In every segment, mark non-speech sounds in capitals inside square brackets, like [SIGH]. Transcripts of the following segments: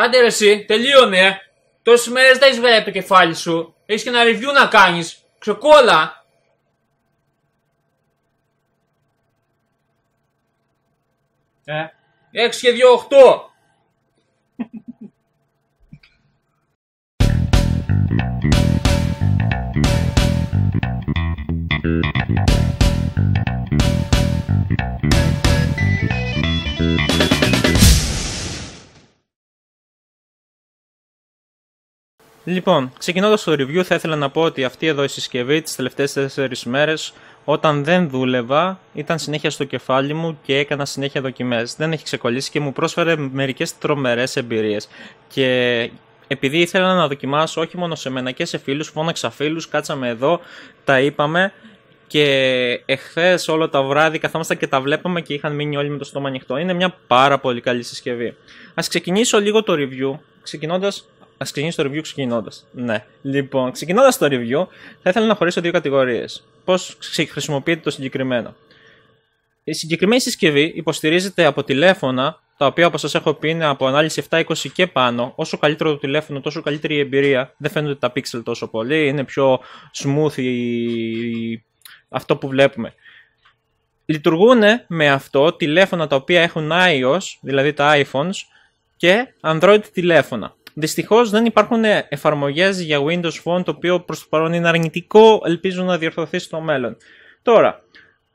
Άντε ρε εσύ, τελείωνε. Τόσες μέρες δεν έχεις βγάλει το κεφάλι σου. Έχεις και ένα review να κάνεις. Ξεκόλα. Ε, 6 και 2, 8. Λοιπόν, ξεκινώντας το review, θα ήθελα να πω ότι αυτή εδώ η συσκευή τις τελευταίες 4 μέρες, όταν δεν δούλευα, ήταν συνέχεια στο κεφάλι μου και έκανα συνέχεια δοκιμές. Δεν έχει ξεκολλήσει και μου πρόσφερε μερικές τρομερές εμπειρίες. Και επειδή ήθελα να δοκιμάσω όχι μόνο σε μένα και σε φίλους, φώναξα φίλους, κάτσαμε εδώ, τα είπαμε. Και εχθές όλο το βράδυ καθόμαστε και τα βλέπαμε και είχαν μείνει όλοι με το στόμα ανοιχτό. Είναι μια πάρα πολύ καλή συσκευή. Ας ξεκινήσω λίγο το review, ξεκινώντας Ας ξεκινήσω το review ξεκινώντας. Ναι. Λοιπόν, ξεκινώντας το review, θα ήθελα να χωρίσω δύο κατηγορίες. Πώς χρησιμοποιείται το συγκεκριμένο. Η συγκεκριμένη συσκευή υποστηρίζεται από τηλέφωνα, τα οποία όπως σας έχω πει είναι από ανάλυση 720 και πάνω. Όσο καλύτερο το τηλέφωνο, τόσο καλύτερη η εμπειρία. Δεν φαίνονται τα pixel τόσο πολύ, είναι πιο smooth αυτό που βλέπουμε. Λειτουργούν με αυτό τηλέφωνα τα οποία έχουν iOS, δηλαδή τα iPhones, και Android τηλέφωνα. Δυστυχώς δεν υπάρχουν εφαρμογές για Windows Phone, το οποίο προς το παρόν είναι αρνητικό, ελπίζω να διορθωθεί στο μέλλον. Τώρα,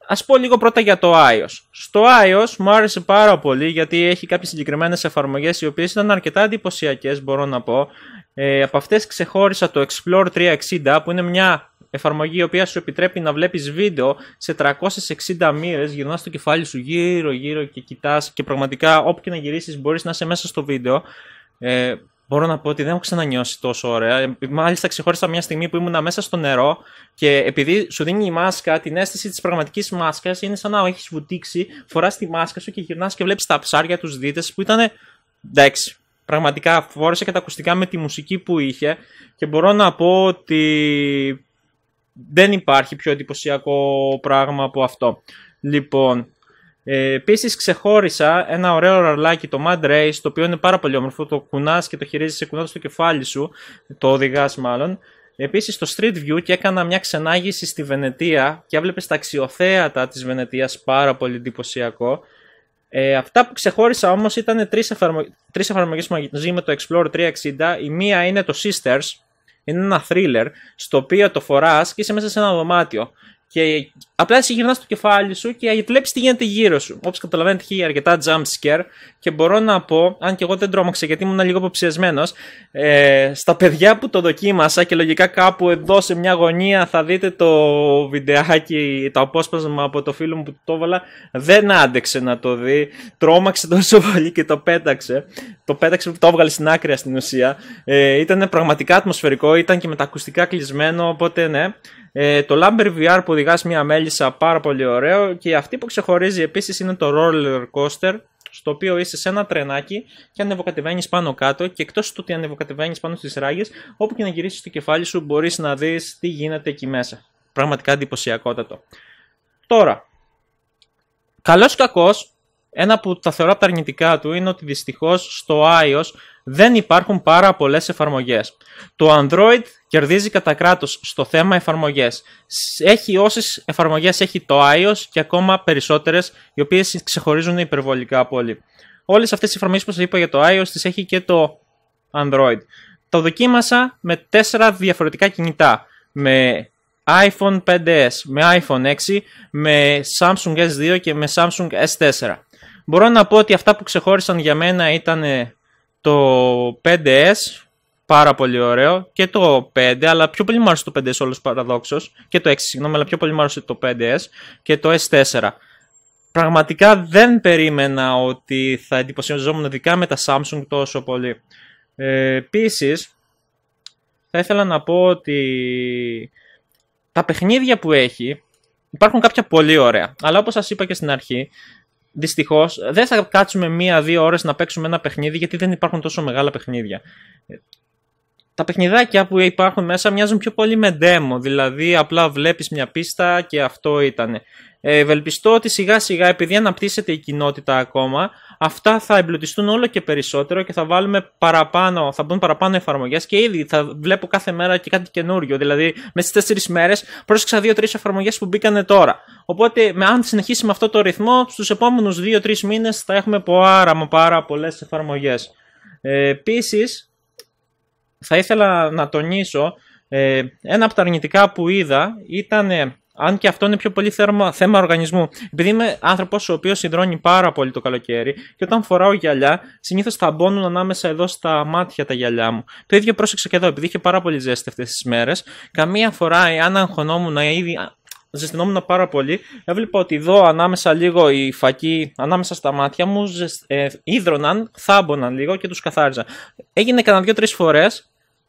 ας πω λίγο πρώτα για το iOS. Στο iOS μου άρεσε πάρα πολύ γιατί έχει κάποιες συγκεκριμένες εφαρμογές οι οποίες ήταν αρκετά εντυπωσιακές, μπορώ να πω. Ε, από αυτές ξεχώρισα το Explore 360, που είναι μια εφαρμογή η οποία σου επιτρέπει να βλέπεις βίντεο σε 360 μοίρες, γυρνάς το κεφάλι σου γύρω γύρω και κοιτάς και πραγματικά όπου και να γυρίσεις μπορείς να είσαι μέσα στο βίντεο. Ε, μπορώ να πω ότι δεν έχω ξανανιώσει τόσο ωραία. Ε, μάλιστα, ξεχώρισα μια στιγμή που ήμουν μέσα στο νερό και επειδή σου δίνει η μάσκα την αίσθηση της πραγματικής μάσκας, είναι σαν να έχεις βουτήξει, φοράς τη μάσκα σου και γυρνάς και βλέπεις τα ψάρια, τους δίτε που ήταν. Εντάξει, πραγματικά φόρεσε και τα ακουστικά με τη μουσική που είχε και μπορώ να πω ότι δεν υπάρχει πιο εντυπωσιακό πράγμα από αυτό. Λοιπόν, ε, Επίσης, ξεχώρισα ένα ωραίο ρολάκι, το Mad Race, το οποίο είναι πάρα πολύ όμορφο. Το κουνάς και το χειρίζεσαι κουνάς στο κεφάλι σου, το οδηγάς μάλλον. Επίσης, το Street View και έκανα μια ξενάγηση στη Βενετία και έβλεπες τα αξιοθέατα της Βενετίας, πάρα πολύ εντυπωσιακό. Ε, αυτά που ξεχώρισα όμως ήταν τρεις εφαρμογές που εφαρμογέ μαζί με το Explorer 360. Η μία είναι το Sisters, είναι ένα thriller στο οποίο το φοράς και είσαι μέσα σε ένα δωμάτιο και απλά εσύ γυρνάς το κεφάλι σου και βλέπεις τι γίνεται γύρω σου. Όπως καταλαβαίνετε, είχε αρκετά jump scare και μπορώ να πω, αν και εγώ δεν τρόμαξα γιατί ήμουν λίγο υποψιασμένος, ε, στα παιδιά που το δοκίμασα και λογικά κάπου εδώ σε μια γωνία θα δείτε το βιντεάκι, το απόσπασμα από το φίλο μου που το έβαλα, δεν άντεξε να το δει. Τρόμαξε τόσο πολύ και το πέταξε. Το πέταξε που το έβγαλε στην άκρη στην ουσία. Ε, ήταν πραγματικά ατμοσφαιρικό, ήταν και με τα ακουστικά κλεισμένο, οπότε ναι. Ε, το Lumber VR που οδηγάς μια μέλισσα πάρα πολύ ωραίο και αυτή που ξεχωρίζει επίσης είναι το roller coaster στο οποίο είσαι σε ένα τρενάκι και ανεβοκατεβαίνεις πάνω κάτω και εκτός του ότι ανεβοκατεβαίνεις πάνω στις ράγες όπου και να γυρίσεις το κεφάλι σου μπορείς να δεις τι γίνεται εκεί μέσα. Πραγματικά εντυπωσιακότατο. Τώρα, καλός κακός ένα που τα θεωρώ τα αρνητικά του είναι ότι δυστυχώς στο iOS δεν υπάρχουν πάρα πολλές εφαρμογές. Το Android κερδίζει κατά κράτος στο θέμα εφαρμογές. Έχει όσες εφαρμογές έχει το iOS και ακόμα περισσότερες, οι οποίες ξεχωρίζουν υπερβολικά πολύ. Όλες αυτές οι εφαρμογές που σας είπα για το iOS τις έχει και το Android. Το δοκίμασα με τέσσερα διαφορετικά κινητά. Με iPhone 5S, με iPhone 6, με Samsung S2 και με Samsung S4. Μπορώ να πω ότι αυτά που ξεχώρισαν για μένα ήταν το 5S πάρα πολύ ωραίο. Και το 5, αλλά πιο πολύ μου το 5S όλος παραδόξως. Και το 6, συγγνώμη, αλλά πιο πολύ μου το 5S και το S4. Πραγματικά δεν περίμενα ότι θα εντυπωσιαζόμουν ειδικά με τα Samsung τόσο πολύ. Ε, Επίσης, θα ήθελα να πω ότι τα παιχνίδια που έχει υπάρχουν κάποια πολύ ωραία. Αλλά όπως σας είπα και στην αρχή, Δυστυχώς, δεν θα κάτσουμε μία-δύο ώρες να παίξουμε ένα παιχνίδι γιατί δεν υπάρχουν τόσο μεγάλα παιχνίδια τα παιχνιδάκια που υπάρχουν μέσα μοιάζουν πιο πολύ με demo, δηλαδή απλά βλέπεις μια πίστα και αυτό ήταν. Ε, ευελπιστώ ότι σιγά σιγά επειδή αναπτύσσεται η κοινότητα ακόμα, αυτά θα εμπλουτιστούν όλο και περισσότερο και θα βάλουμε παραπάνω, θα μπουν παραπάνω εφαρμογές και ήδη θα βλέπω κάθε μέρα και κάτι καινούριο. Δηλαδή, με στις τεσσερι μέρες δύο τρει εφαρμογές που μπήκανε τώρα. Οπότε, με, αν συνεχίσει με αυτό το ρυθμό, στους επομενου δυο δύο-τρει μήνες θα έχουμε πάρα, πάρα πολλές εφαρμογές. Ε, Επίσης, θα ήθελα να τονίσω ε, ένα από τα αρνητικά που είδα ήταν, ε, αν και αυτό είναι πιο πολύ θέμα οργανισμού. Επειδή είμαι άνθρωπος ο οποίος συνδρώνει πάρα πολύ το καλοκαίρι και όταν φοράω γυαλιά, συνήθως θα μπώνουν ανάμεσα εδώ στα μάτια τα γυαλιά μου. Το ίδιο πρόσεξα και εδώ, επειδή είχε πάρα πολύ ζέστη αυτές τις μέρες. Καμία φορά, εάν αγχωνόμουν ήδη ζεστηνόμουν πάρα πολύ. Έβλεπα ότι εδώ ανάμεσα λίγο οι φακοί, ανάμεσα στα μάτια μου, ζεσ... ε, ίδρωναν, θάμποναν λίγο και τους καθάριζα. Έγινε κανένα δύο-τρει φορές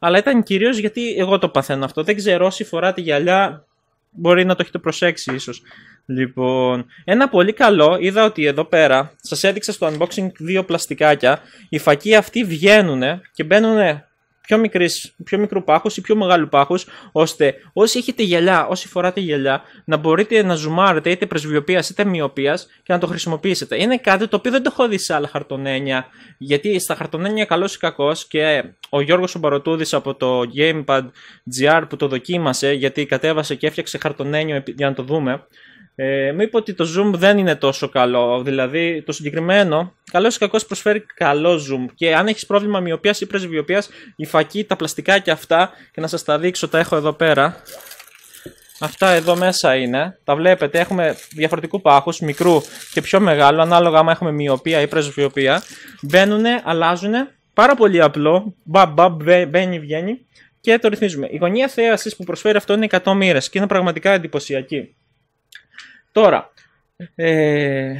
αλλά ήταν κυρίως γιατί εγώ το παθαίνω αυτό. Δεν ξέρω όσοι φοράτε γυαλιά. Μπορεί να το έχετε προσέξει ίσως. Λοιπόν, ένα πολύ καλό, είδα ότι εδώ πέρα σας έδειξα στο unboxing δύο πλαστικάκια. Οι φακοί αυτοί βγαίνουν και μπαίνουν πιο, μικρής, πιο μικρού πάχους ή πιο μεγάλου πάχους, ώστε όσοι έχετε γυαλιά, όσοι φοράτε γυαλιά, να μπορείτε να ζουμάρετε είτε πρεσβειοποίας είτε μοιοπίας και να το χρησιμοποιήσετε. Είναι κάτι το οποίο δεν το έχω δει σε άλλα χαρτονένια. Γιατί στα χαρτονένια, καλός ή κακός, και ο Γιώργος Σουμπαροτούδη από το Gamepad GR που το δοκίμασε, γιατί κατέβασε και έφτιαξε χαρτονένιο για να το δούμε. Ε, ότι το zoom δεν είναι τόσο καλό. Δηλαδή, το συγκεκριμένο, καλός ή κακός προσφέρει καλό zoom. Και αν έχεις πρόβλημα μοιοπίας ή πρεσβειοπίας, η φακή, τα πλαστικά και αυτά, και να σας τα δείξω, τα έχω εδώ πέρα. Αυτά εδώ μέσα είναι. Τα βλέπετε, έχουμε διαφορετικού πάχους, μικρού και πιο μεγάλου, ανάλογα άμα έχουμε μοιοπία ή πρεσβειοπία. Μπαίνουν, αλλάζουν. Πάρα πολύ απλό. μπαμ μπαμ μπαίνει, βγαίνει. Και το ρυθμίζουμε. Η γωνία θέασης που προσφέρει αυτό είναι 100 μοίρες και είναι πραγματικά εντυπωσιακή. Τώρα, ε,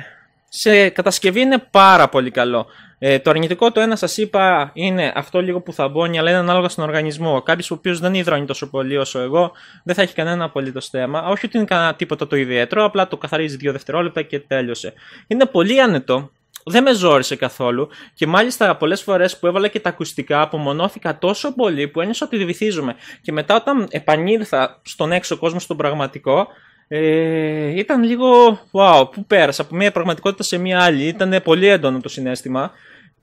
σε κατασκευή είναι πάρα πολύ καλό. Ε, το αρνητικό το ένα σας είπα είναι αυτό λίγο που θα μπώνει, αλλά είναι ανάλογα στον οργανισμό. Κάποιος ο οποίος δεν υδρώνει τόσο πολύ όσο εγώ, δεν θα έχει κανένα απολύτως θέμα. Όχι ότι είναι κανένα τίποτα το ιδιαίτερο, απλά το καθαρίζει δύο δευτερόλεπτα και τέλειωσε. Είναι πολύ άνετο, δεν με ζόρισε καθόλου και μάλιστα πολλές φορές που έβαλα και τα ακουστικά απομονώθηκα τόσο πολύ που ένιωσα ότι βυθίζομαι. Και μετά όταν επανήλθα στον έξω κόσμο, στον πραγματικό, ε, ήταν λίγο wow, που πέρασε από μια πραγματικότητα σε μια άλλη. Ήταν πολύ έντονο το συνέστημα.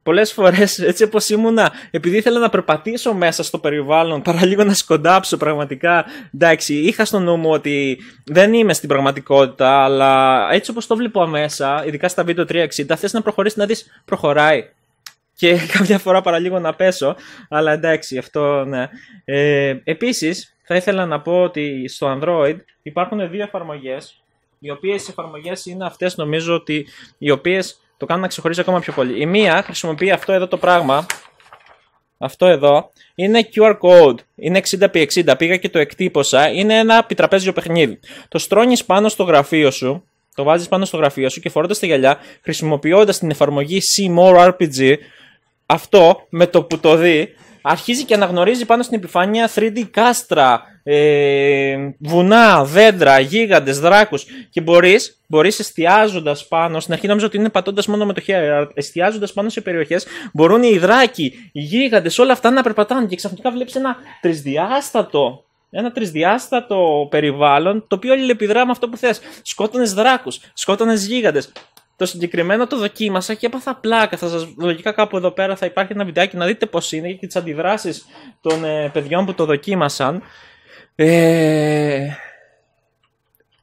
Πολλές φορές [LAUGHS] έτσι όπως ήμουνα, επειδή ήθελα να περπατήσω μέσα στο περιβάλλον, παρά λίγο να σκοντάψω πραγματικά. Εντάξει, είχα στο νου μου ότι δεν είμαι στην πραγματικότητα, αλλά έτσι όπως το βλέπω αμέσα, ειδικά στα βίντεο 360, θες να προχωρήσεις να δεις, προχωράει. Και [LAUGHS] κάποια φορά παρά λίγο να πέσω, αλλά εντάξει, αυτό ναι. Ε, Επίσης, θα ήθελα να πω ότι στο Android υπάρχουν δύο εφαρμογές, οι οποίες εφαρμογές είναι αυτές νομίζω ότι οι οποίες το κάνουν να ξεχωρίζει ακόμα πιο πολύ. Η μία χρησιμοποιεί αυτό εδώ το πράγμα, αυτό εδώ, είναι QR code, είναι 60x60, πήγα και το εκτύπωσα, είναι ένα πιτραπέζιο παιχνίδι. Το στρώνεις πάνω στο γραφείο σου, το βάζεις πάνω στο γραφείο σου και φορώντας τα γυαλιά, χρησιμοποιώντας την εφαρμογή See More RPG, αυτό με το που το δει αρχίζει και αναγνωρίζει πάνω στην επιφάνεια 3D κάστρα, ε, βουνά, δέντρα, γίγαντες, δράκους και μπορείς, μπορείς εστιάζοντας πάνω, στην αρχή νομίζω ότι είναι πατώντας μόνο με το χέρι, εστιάζοντας πάνω σε περιοχές μπορούν οι δράκοι, οι γίγαντες, όλα αυτά να περπατάνε και ξαφνικά βλέπεις ένα τρισδιάστατο ένα τρισδιάστατο περιβάλλον το οποίο αλληλεπιδρά με αυτό που θες. Σκότωνες δράκους, σκότωνες γίγαντες, το συγκεκριμένο το δοκίμασα και έπαθα πλάκα. Θα σας, λογικά κάπου εδώ πέρα θα υπάρχει ένα βιντεάκι να δείτε πώς είναι και τις αντιδράσεις των ε, παιδιών που το δοκίμασαν. Ε,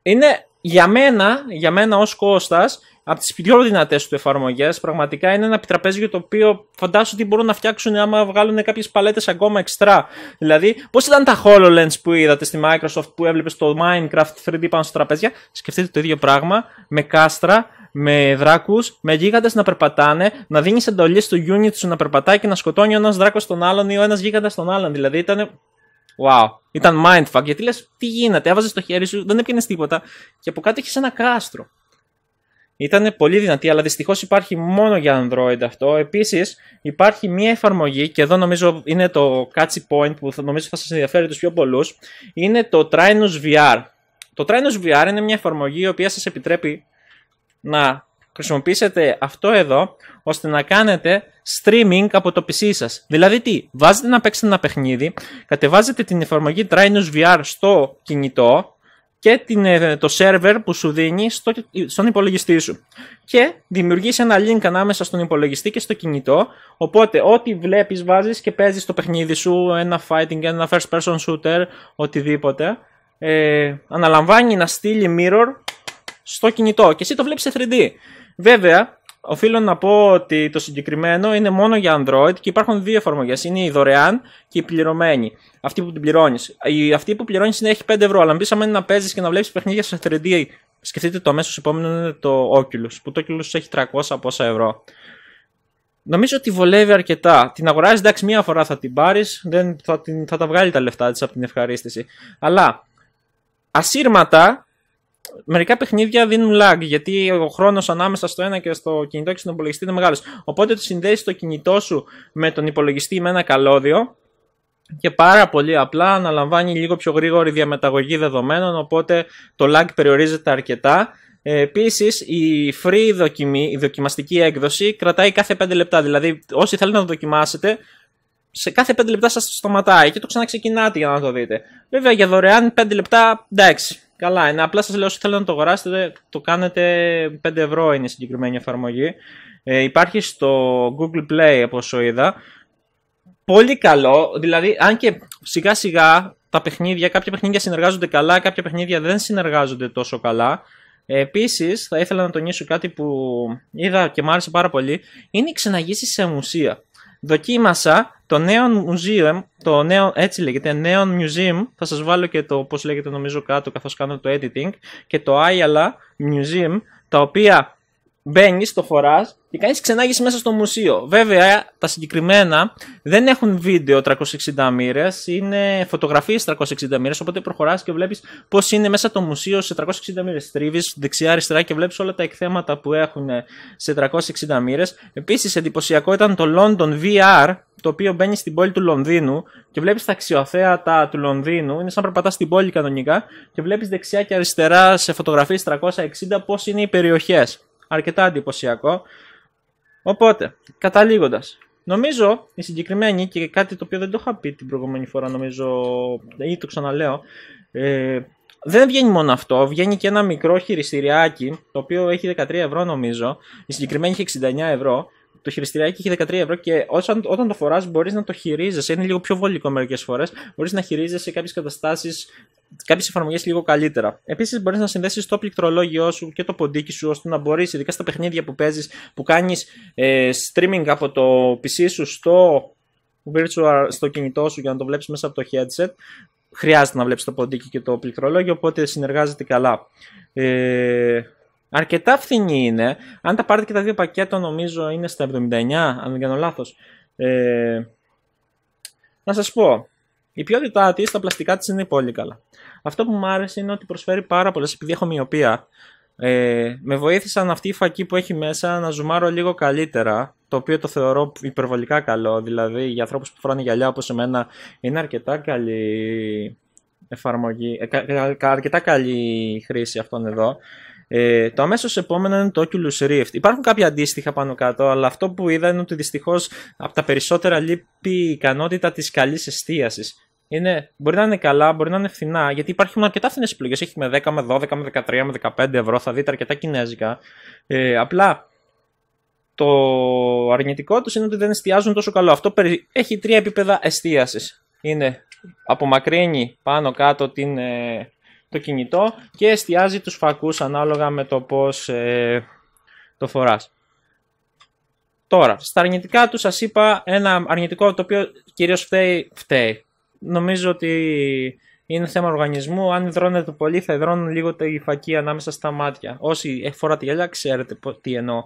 είναι για μένα, για μένα ως Κώστας, από τις πιο δυνατές του εφαρμογές. Πραγματικά είναι ένα τραπέζι το οποίο φαντάζομαι ότι μπορούν να φτιάξουν άμα βγάλουν κάποιες παλέτες ακόμα εξτρά. Δηλαδή, πώς ήταν τα HoloLens που είδατε στη Microsoft που έβλεπες το Minecraft 3D πάνω στα τραπέζια. Σκεφτείτε το ίδιο πράγμα με κάστρα, με δράκους, με γίγαντες να περπατάνε, να δίνεις εντολή στο unit σου να περπατάει και να σκοτώνει ο ένας δράκος τον άλλον ή ο ένας γίγαντας τον άλλον. Δηλαδή ήταν. Wow. Ήταν mindfuck. Γιατί λες, τι γίνεται, έβαζες το χέρι σου, δεν έπιανες τίποτα και από κάτω είχε ένα κάστρο. Ήταν πολύ δυνατή, αλλά δυστυχώς υπάρχει μόνο για Android αυτό. Επίσης, υπάρχει μια εφαρμογή, και εδώ νομίζω είναι το catchy point που νομίζω θα σας ενδιαφέρει τους πιο πολλούς. Είναι το Trinus VR. Το Trinus VR είναι μια εφαρμογή η οποία σας επιτρέπει να χρησιμοποιήσετε αυτό εδώ ώστε να κάνετε streaming από το PC σας. Δηλαδή τι, βάζετε να παίξετε ένα παιχνίδι, κατεβάζετε την εφαρμογή Trinus VR στο κινητό και την, ε, το server που σου δίνει στον υπολογιστή σου. Και δημιουργείς ένα link ανάμεσα στον υπολογιστή και στο κινητό, οπότε ό,τι βλέπεις βάζεις και παίζεις το παιχνίδι σου, ένα fighting, ένα first person shooter, οτιδήποτε. Ε, αναλαμβάνει να στείλει mirror στο κινητό και εσύ το βλέπεις σε 3D. Βέβαια, Οφείλω να πω ότι το συγκεκριμένο είναι μόνο για Android και υπάρχουν δύο εφαρμογές. Είναι η δωρεάν και η πληρωμένη. Αυτή που την πληρώνεις. Αυτή που πληρώνεις είναι έχει 5 ευρώ. Αλλά αν πεις να παίζεις και να βλέπεις παιχνίδια σε 3D, σκεφτείτε το αμέσως επόμενο είναι το Oculus. Που το Oculus έχει 300 πόσα ευρώ. Νομίζω ότι βολεύει αρκετά. Την αγοράζεις, εντάξει, μία φορά θα την πάρεις, θα, θα τα βγάλει τα λεφτά της από την ευχαρίστηση. Αλλά ασύρματα μερικά παιχνίδια δίνουν lag γιατί ο χρόνος ανάμεσα στο ένα και στο κινητό και στον υπολογιστή είναι μεγάλος. Οπότε το συνδέεις το κινητό σου με τον υπολογιστή με ένα καλώδιο και πάρα πολύ απλά αναλαμβάνει λίγο πιο γρήγορη διαμεταγωγή δεδομένων. Οπότε το lag περιορίζεται αρκετά. Ε, Επίσης, η free δοκιμή, η δοκιμαστική έκδοση κρατάει κάθε 5 λεπτά. Δηλαδή, όσοι θέλετε να το δοκιμάσετε, σε κάθε 5 λεπτά σας σταματάει και το ξαναξεκινάτε για να το δείτε. Βέβαια, για δωρεάν 5 λεπτά, εντάξει, Καλά, είναι. απλά σας λέω όσοι θέλετε να το αγοράσετε, το κάνετε 5 ευρώ είναι η συγκεκριμένη εφαρμογή. Ε, υπάρχει στο Google Play, από το είδα. Πολύ καλό, δηλαδή, αν και σιγά σιγά τα παιχνίδια, κάποια παιχνίδια συνεργάζονται καλά, κάποια παιχνίδια δεν συνεργάζονται τόσο καλά. Ε, Επίσης, θα ήθελα να τονίσω κάτι που είδα και μου άρεσε πάρα πολύ. Είναι οι ξεναγήσει σε μουσεία. Δοκίμασα το νέο museum, το νέο, έτσι λέγεται, νέο museum, θα σας βάλω και το πώς λέγεται νομίζω κάτω καθώς κάνω το editing, και το Ayala Museum, τα οποία μπαίνεις, το φοράς και κάνεις ξενάγηση μέσα στο μουσείο. Βέβαια, τα συγκεκριμένα δεν έχουν βίντεο 360 μοίρες, είναι φωτογραφίες 360 μοίρες. Οπότε προχωράς και βλέπεις πώς είναι μέσα το μουσείο σε 360 μοίρε. Τρίβει δεξιά-αριστερά και βλέπεις όλα τα εκθέματα που έχουν σε 360 μοίρες. Επίσης, εντυπωσιακό ήταν το London VR, το οποίο μπαίνει στην πόλη του Λονδίνου και βλέπεις τα αξιοθέατα του Λονδίνου. Είναι σαν περπατάς στην πόλη κανονικά και βλέπεις δεξιά και αριστερά σε φωτογραφίες 360 πώς είναι οι περιοχές αρκετά εντυπωσιακό. Οπότε, καταλήγοντας. Νομίζω η συγκεκριμένη και κάτι το οποίο δεν το είχα πει την προηγούμενη φορά, νομίζω, ή το ξαναλέω, ε, δεν βγαίνει μόνο αυτό, βγαίνει και ένα μικρό χειριστηριάκι, το οποίο έχει 13 ευρώ νομίζω, η συγκεκριμένη έχει 69 ευρώ, το χειριστηριάκι έχει 13 ευρώ και όταν, όταν το φοράς μπορείς να το χειρίζεσαι. Είναι λίγο πιο βολικό μερικές φορές. Μπορείς να χειρίζεσαι κάποιες καταστάσεις κάποιες εφαρμογές λίγο καλύτερα. Επίσης, μπορείς να συνδέσεις το πληκτρολόγιο σου και το ποντίκι σου, ώστε να μπορείς, ειδικά στα παιχνίδια που παίζεις, που κάνεις ε, streaming από το PC σου στο virtual, στο κινητό σου για να το βλέπεις μέσα από το headset. Χρειάζεται να βλέπεις το ποντίκι και το πληκτρολόγιο, οπότε συνεργάζεται καλά. Ε, αρκετά φθηνή είναι. Αν τα πάρετε και τα δύο πακέτα, νομίζω είναι στα 79, αν δεν κάνω λάθος. Ε, να σας πω, η ποιότητά της, τα πλαστικά της είναι πολύ καλά. Αυτό που μου άρεσε είναι ότι προσφέρει πάρα πολλές, επειδή έχω μοιοπία. Ε, με βοήθησαν αυτή η φακή που έχει μέσα να ζουμάρω λίγο καλύτερα, το οποίο το θεωρώ υπερβολικά καλό. Δηλαδή, για ανθρώπους που φοράνε γυαλιά όπως εμένα, είναι αρκετά καλή εφαρμογή, ε, αρκετά καλή χρήση αυτών εδώ. Ε, το αμέσως επόμενο είναι το Oculus Rift. Υπάρχουν κάποια αντίστοιχα πάνω κάτω, αλλά αυτό που είδα είναι ότι δυστυχώς από τα περισσότερα λείπει η ικανότητα της καλής εστίασης. Είναι, μπορεί να είναι καλά, μπορεί να είναι φθηνά, γιατί υπάρχουν αρκετά φθηνές επιλογές. Έχει με 10, με 12, με 13, με 15 ευρώ, θα δείτε αρκετά κινέζικα. Ε, απλά το αρνητικό τους είναι ότι δεν εστιάζουν τόσο καλό. Αυτό έχει τρία επίπεδα εστίασης. Είναι απομακρύνει πάνω κάτω την, ε, το κινητό και εστιάζει τους φακούς ανάλογα με το πώς ε, το φοράς. Τώρα, στα αρνητικά τους σας είπα ένα αρνητικό το οποίο κυρίως φταίει, φταίει νομίζω ότι είναι θέμα οργανισμού. Αν υδρώνεται πολύ, θα υδρώνουν λίγο τα υφακή ανάμεσα στα μάτια. Όσοι φοράτε γυαλιά, ξέρετε τι εννοώ.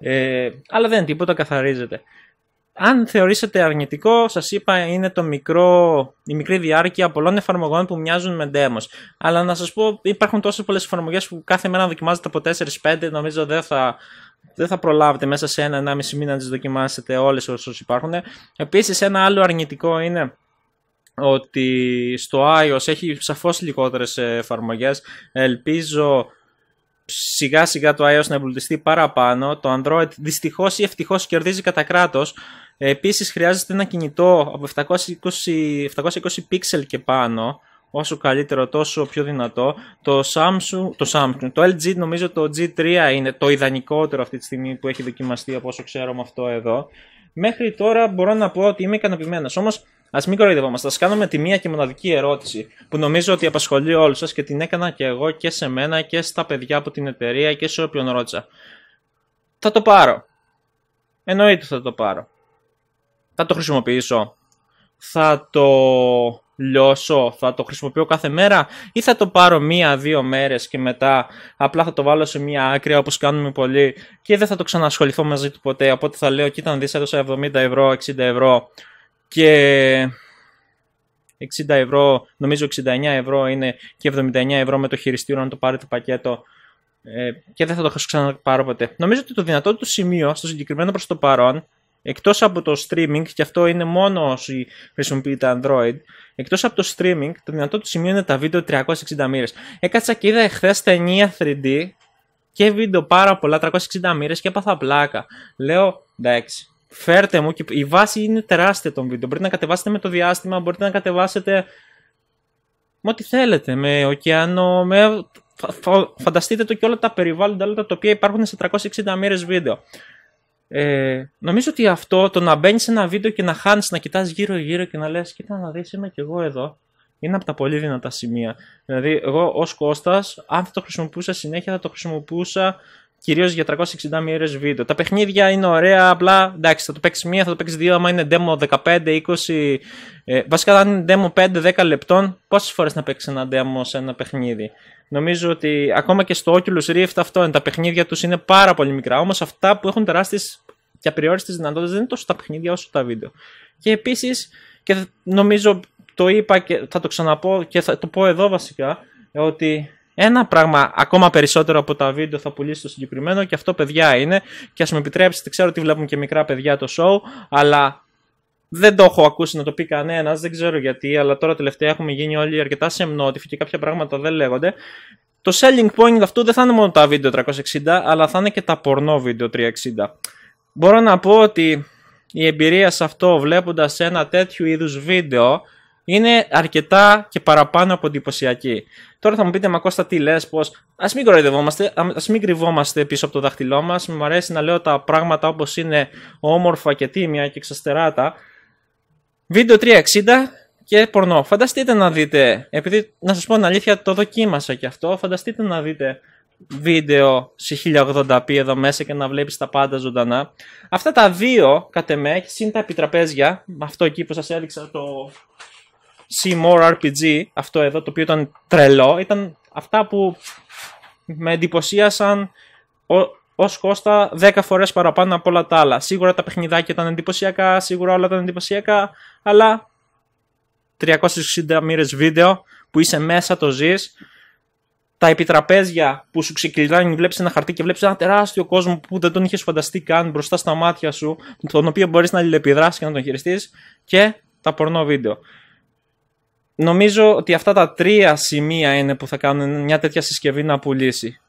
Ε, αλλά δεν τίποτα, καθαρίζεται. Αν θεωρήσετε αρνητικό, σας είπα είναι το μικρό, η μικρή διάρκεια πολλών εφαρμογών που μοιάζουν με demos. Αλλά να σας πω, υπάρχουν τόσες πολλές εφαρμογές που κάθε μέρα δοκιμάζετε από 4-5, νομίζω δεν θα, δεν θα προλάβετε μέσα σε ένα-ενάμιση μήνα να τις δοκιμάσετε όλες όσες υπάρχουν. Επίσης ένα άλλο αρνητικό είναι ότι στο iOS έχει σαφώς λιγότερες εφαρμογές. Ελπίζω σιγά σιγά το iOS να εμπλουτιστεί παραπάνω. Το Android δυστυχώς ή ευτυχώς κερδίζει κατά κράτος. Επίσης χρειάζεται ένα κινητό από 720, 720 pixel και πάνω. Όσο καλύτερο τόσο πιο δυνατό. Το Samsung, το Samsung, το LG νομίζω το G3 είναι το ιδανικότερο αυτή τη στιγμή που έχει δοκιμαστεί από όσο ξέρω με αυτό εδώ. Μέχρι τώρα μπορώ να πω ότι είμαι ικανοποιημένος. Ας μην κοροϊδευόμαστε. Ας κάνουμε τη μία και μοναδική ερώτηση που νομίζω ότι απασχολεί όλους σας και την έκανα και εγώ και σε μένα και στα παιδιά από την εταιρεία και σε όποιον ρώτησα. Θα το πάρω. Εννοείται θα το πάρω. Θα το χρησιμοποιήσω. Θα το λιώσω, θα το χρησιμοποιώ κάθε μέρα ή θα το πάρω μία-δύο μέρες και μετά απλά θα το βάλω σε μία άκρη όπως κάνουμε πολλοί και δεν θα το ξανασχοληθώ μαζί του ποτέ. Οπότε θα λέω, κοίτα, δεις έδωσα 70 ευρώ, 60 ευρώ, και 60 ευρώ, νομίζω 69 ευρώ είναι και 79 ευρώ με το χειριστήριο να το πάρει το πακέτο ε, και δεν θα το ξαναπάρω ποτέ. Νομίζω ότι το δυνατό του σημείο στο συγκεκριμένο προς το παρόν εκτός από το streaming, και αυτό είναι μόνο όσοι χρησιμοποιείτε Android, εκτός από το streaming, το δυνατό του σημείο είναι τα βίντεο 360 μοίρες. Έκατσα και είδα εχθές ταινία 3D και βίντεο πάρα πολλά 360 μοίρες και έπαθα πλάκα. Λέω, εντάξει, Φέρτε μου και η βάση είναι τεράστια των βίντεο. Μπορείτε να κατεβάσετε με το διάστημα, μπορείτε να κατεβάσετε με ό,τι θέλετε, με ωκεάνο, με... Φανταστείτε το και όλα τα περιβάλλοντα, όλα τα οποία υπάρχουν σε 360 μοίρες βίντεο. Ε, νομίζω ότι αυτό, το να μπαίνεις σε ένα βίντεο και να χάνεις, να κοιτάς γυρω γύρω-γύρω και να λες, Κοίτα να δεις είμαι κι εγώ εδώ. Είναι από τα πολύ δυνατά σημεία. Δηλαδή, εγώ ως Κώστας, αν θα το χρησιμοποιούσα συνέχεια, θα το χρησιμοποιούσα κυρίως για 360 μοίρε βίντεο. Τα παιχνίδια είναι ωραία, απλά εντάξει, θα το παίξεις μία, θα το παίξεις δύο. Άμα είναι demo 15, 20. Ε, βασικά, αν είναι demo 5-10 λεπτών, πόσες φορές να παίξεις ένα demo σε ένα παιχνίδι. Νομίζω ότι ακόμα και στο Oculus Rift αυτό είναι. Τα παιχνίδια τους είναι πάρα πολύ μικρά. Όμως αυτά που έχουν τεράστιες και απεριόριστες δυνατότητες δεν είναι τόσο τα παιχνίδια όσο τα βίντεο. Και επίσης, και νομίζω το είπα και θα το ξαναπώ και θα το πω εδώ βασικά, ότι ένα πράγμα ακόμα περισσότερο από τα βίντεο θα πουλήσει το συγκεκριμένο και αυτό παιδιά είναι και ας με επιτρέψετε ξέρω ότι βλέπουν και μικρά παιδιά το show αλλά δεν το έχω ακούσει να το πει κανένας, δεν ξέρω γιατί, αλλά τώρα τελευταία έχουμε γίνει όλοι αρκετά σεμνότυφοι και κάποια πράγματα δεν λέγονται. Το selling point αυτού δεν θα είναι μόνο τα βίντεο 360, αλλά θα είναι και τα πορνό βίντεο 360. Μπορώ να πω ότι η εμπειρία σε αυτό βλέποντας ένα τέτοιου είδους βίντεο είναι αρκετά και παραπάνω από εντυπωσιακή. Τώρα θα μου πείτε, Μα Κώστα, τι λες, πώ. Ας μην κοροϊδευόμαστε, α μην κρυβόμαστε πίσω από το δάχτυλό μας. Μου αρέσει να λέω τα πράγματα όπως είναι όμορφα και τίμια και ξαστεράτα. Βίντεο 360 και πορνό. Φανταστείτε να δείτε, επειδή να σας πω την αλήθεια το δοκίμασα και αυτό, φανταστείτε να δείτε βίντεο σε 1080p εδώ μέσα και να βλέπεις τα πάντα ζωντανά. Αυτά τα δύο, κατ' εμέ, τα επιτραπέζια, αυτό εκεί που σας έδειξα το see C-more RPG, αυτό εδώ το οποίο ήταν τρελό, ήταν αυτά που με εντυπωσίασαν ως Κώστα 10 φορές παραπάνω από όλα τα άλλα. Σίγουρα τα παιχνιδάκια ήταν εντυπωσιακά, σίγουρα όλα ήταν εντυπωσιακά, αλλά 360 μοίρες βίντεο που είσαι μέσα, το ζεις. Τα επιτραπέζια που σου ξεκυλάνε, βλέπεις ένα χαρτί και βλέπεις ένα τεράστιο κόσμο που δεν τον είχες φανταστεί καν μπροστά στα μάτια σου, τον οποίο μπορείς να αλληλεπιδράσεις και να τον χειριστείς. Και τα πορνό βίντεο. Νομίζω ότι αυτά τα τρία σημεία είναι που θα κάνουν μια τέτοια συσκευή να πουλήσει.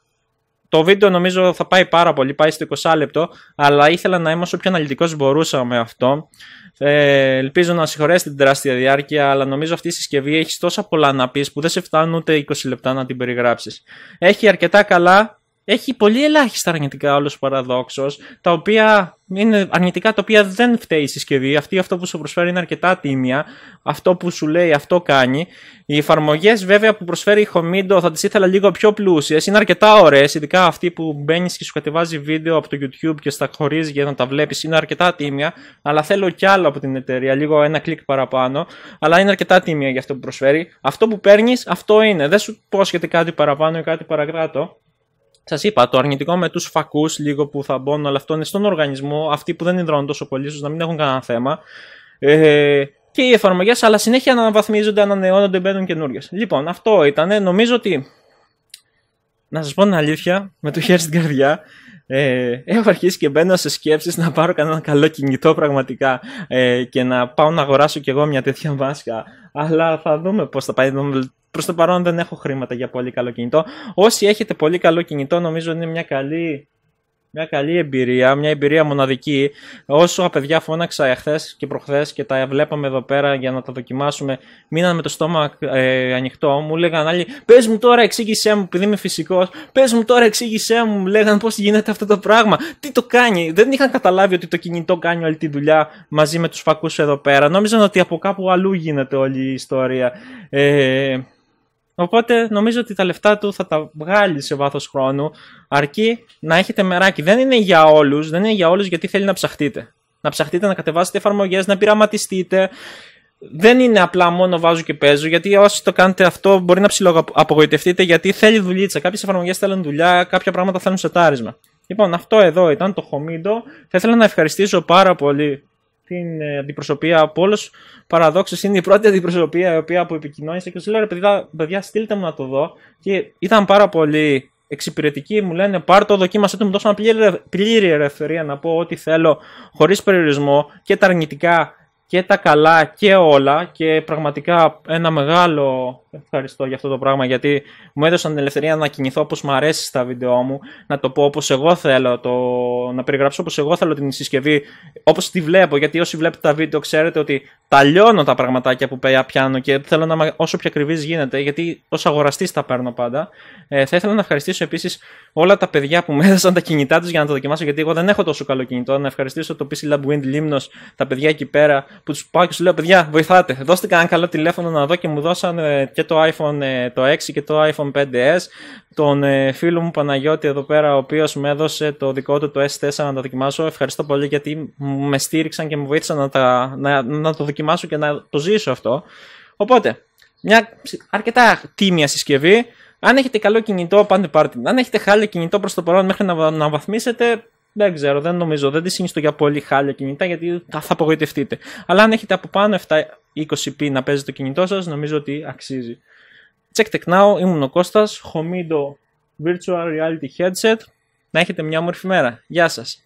Το βίντεο νομίζω θα πάει πάρα πολύ, πάει στο 20 λεπτό, αλλά ήθελα να είμαι όσο πιο αναλυτικός μπορούσα με αυτό. Ε, ελπίζω να συγχωρέσετε την τεράστια διάρκεια, αλλά νομίζω αυτή η συσκευή έχει τόσα πολλά να πεις που δεν σε φτάνουν ούτε 20 λεπτά να την περιγράψεις. Έχει αρκετά καλά, έχει πολύ ελάχιστα αρνητικά όλος παραδόξως, τα οποία είναι αρνητικά τα οποία δεν φταίει η συσκευή. Αυτή αυτό που σου προσφέρει είναι αρκετά τίμια. Αυτό που σου λέει αυτό κάνει. Οι εφαρμογές βέβαια που προσφέρει η Χομίντο θα τις ήθελα λίγο πιο πλούσιες. Είναι αρκετά ωραίες, ειδικά αυτή που μπαίνεις και σου κατεβάζει βίντεο από το YouTube και στα χωρίζεις για να τα βλέπεις. Είναι αρκετά τίμια. Αλλά θέλω κι άλλο από την εταιρεία, λίγο ένα κλικ παραπάνω. Αλλά είναι αρκετά τίμια για αυτό που προσφέρει. Αυτό που παίρνεις, αυτό είναι. Δεν σου πρόσχεται κάτι παραπάνω ή κάτι παρακράτω. Σας είπα, το αρνητικό με τους φακούς λίγο που θα μπουν, αλλά αυτό είναι στον οργανισμό. Αυτοί που δεν υδρώνουν τόσο πολύ, ίσως να μην έχουν κανένα θέμα. Ε, και οι εφαρμογές, αλλά συνέχεια αναβαθμίζονται, ανανεώνονται, μπαίνουν καινούριες. Λοιπόν, αυτό ήταν. Νομίζω ότι να σας πω την αλήθεια, με το χέρι στην καρδιά, ε, έχω αρχίσει και μπαίνω σε σκέψεις να πάρω κανένα καλό κινητό πραγματικά ε, και να πάω να αγοράσω κι εγώ μια τέτοια μάσκα. Αλλά θα δούμε πώς θα πάει. Προς το παρόν δεν έχω χρήματα για πολύ καλό κινητό. Όσοι έχετε πολύ καλό κινητό, νομίζω είναι μια καλή μια καλή εμπειρία, μια εμπειρία μοναδική. Όσο παιδιά φώναξα εχθές και προχθές και τα βλέπαμε εδώ πέρα για να τα δοκιμάσουμε, μείναν με το στόμα ε, ανοιχτό. Μου λέγαν άλλοι, πες μου τώρα, εξήγησέ μου, επειδή είμαι φυσικός, πες μου τώρα, εξήγησέ μου, μου λέγαν πώς γίνεται αυτό το πράγμα, τι το κάνει. Δεν είχαν καταλάβει ότι το κινητό κάνει όλη τη δουλειά μαζί με τους φακούς εδώ πέρα. Νόμιζαν ότι από κάπου αλλού γίνεται όλη η ιστορία. Ε, Οπότε νομίζω ότι τα λεφτά του θα τα βγάλει σε βάθος χρόνου, αρκεί να έχετε μεράκι. Δεν είναι για όλους, δεν είναι για όλους γιατί θέλει να ψαχτείτε. Να ψαχτείτε, να κατεβάσετε εφαρμογές, να πειραματιστείτε. Δεν είναι απλά μόνο βάζω και παίζω, γιατί όσοι το κάνετε αυτό μπορεί να ψιλοαπογοητευτείτε γιατί θέλει δουλίτσα. Κάποιες εφαρμογές θέλουν δουλειά, κάποια πράγματα θέλουν σετάρισμα. Λοιπόν, αυτό εδώ ήταν το χομίντο. Θα ήθελα να ευχαριστήσω πάρα πολύ την ε, αντιπροσωπεία από όλους. Παραδόξως είναι η πρώτη αντιπροσωπεία η οποία που επικοινώνησε και τους λέω παιδιά, παιδιά, στείλτε μου να το δω. Και ήταν πάρα πολύ εξυπηρετικοί, μου λένε πάρ το, δοκίμασε το, μου δώσαν πλήρη ελευθερία να πω ό,τι θέλω, χωρίς περιορισμό και τα αρνητικά και τα καλά και όλα και πραγματικά ένα μεγάλο ευχαριστώ για αυτό το πράγμα γιατί μου έδωσαν την ελευθερία να κινηθώ όπως μου αρέσει στα βίντεό μου, να το πω όπως εγώ θέλω, το... να περιγράψω όπως εγώ θέλω την συσκευή, όπως τη βλέπω γιατί όσοι βλέπετε τα βίντεο ξέρετε ότι τα λιώνω τα πραγματάκια που πιάνω και θέλω να όσο πιο ακριβής γίνεται γιατί ως αγοραστής τα παίρνω πάντα. Ε, θα ήθελα να ευχαριστήσω επίσης όλα τα παιδιά που μου [LAUGHS] έδωσαν τα κινητά τους για να τα δοκιμάσω γιατί εγώ δεν έχω τόσο καλό κινητό, να ευχαριστήσω το PC Lab Wind Limnos, τα παιδιά εκεί πέρα που τους πάω και του λέω: Παιδιά, βοηθάτε. Δώστε κανένα καλό τηλέφωνο να δω και μου δώσαν και το iPhone ε, το 6 και το iPhone 5S. Τον ε, φίλο μου Παναγιώτη εδώ πέρα, ο οποίος με έδωσε το δικό του το S4 να το δοκιμάσω. Ευχαριστώ πολύ γιατί με στήριξαν και μου βοήθησαν να, να, να το δοκιμάσω και να το ζήσω αυτό. Οπότε, μια αρκετά τίμια συσκευή. Αν έχετε καλό κινητό, πάντε πάρτε. Αν έχετε χάλιο κινητό προς το παρόν μέχρι να, να βαθμίσετε, δεν ξέρω, δεν νομίζω. Δεν τη συνιστώ για πολύ χάλια κινητά γιατί θα απογοητευτείτε. Αλλά αν έχετε από πάνω 720p να παίζει το κινητό σας, νομίζω ότι αξίζει. Check Tech Now, ήμουν ο Κώστας, Χομίντο Virtual Reality Headset. Να έχετε μια όμορφη μέρα. Γεια σας.